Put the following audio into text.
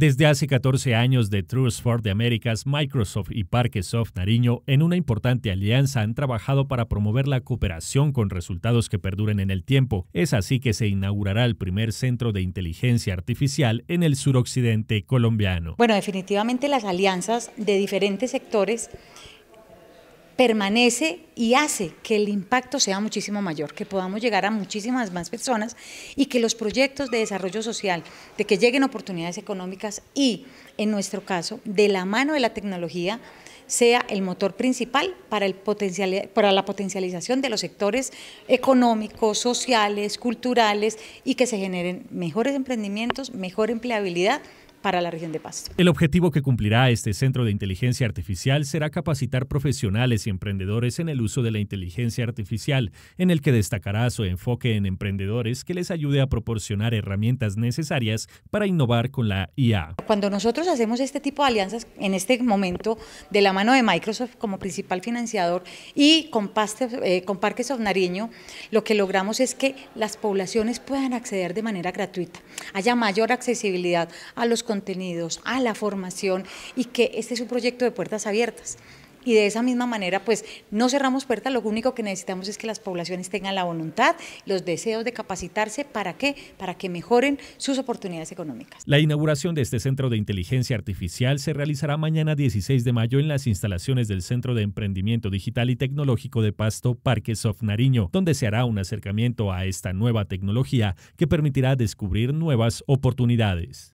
Desde hace 14 años, The Truth for the Americas, Microsoft y Soft Nariño, en una importante alianza, han trabajado para promover la cooperación con resultados que perduren en el tiempo. Es así que se inaugurará el primer centro de inteligencia artificial en el suroccidente colombiano. Bueno, definitivamente las alianzas de diferentes sectores permanece y hace que el impacto sea muchísimo mayor, que podamos llegar a muchísimas más personas y que los proyectos de desarrollo social, de que lleguen oportunidades económicas y, en nuestro caso, de la mano de la tecnología, sea el motor principal para, el para la potencialización de los sectores económicos, sociales, culturales y que se generen mejores emprendimientos, mejor empleabilidad para la región de Pasto. El objetivo que cumplirá este centro de inteligencia artificial será capacitar profesionales y emprendedores en el uso de la inteligencia artificial, en el que destacará su enfoque en emprendedores que les ayude a proporcionar herramientas necesarias para innovar con la IA. Cuando nosotros hacemos este tipo de alianzas, en este momento, de la mano de Microsoft como principal financiador y con, Pasto, eh, con Parques of Nariño, lo que logramos es que las poblaciones puedan acceder de manera gratuita, haya mayor accesibilidad a los contenidos, a la formación y que este es un proyecto de puertas abiertas. Y de esa misma manera, pues no cerramos puertas, lo único que necesitamos es que las poblaciones tengan la voluntad, los deseos de capacitarse, ¿para qué? Para que mejoren sus oportunidades económicas. La inauguración de este centro de inteligencia artificial se realizará mañana 16 de mayo en las instalaciones del Centro de Emprendimiento Digital y Tecnológico de Pasto, Parques of Nariño, donde se hará un acercamiento a esta nueva tecnología que permitirá descubrir nuevas oportunidades.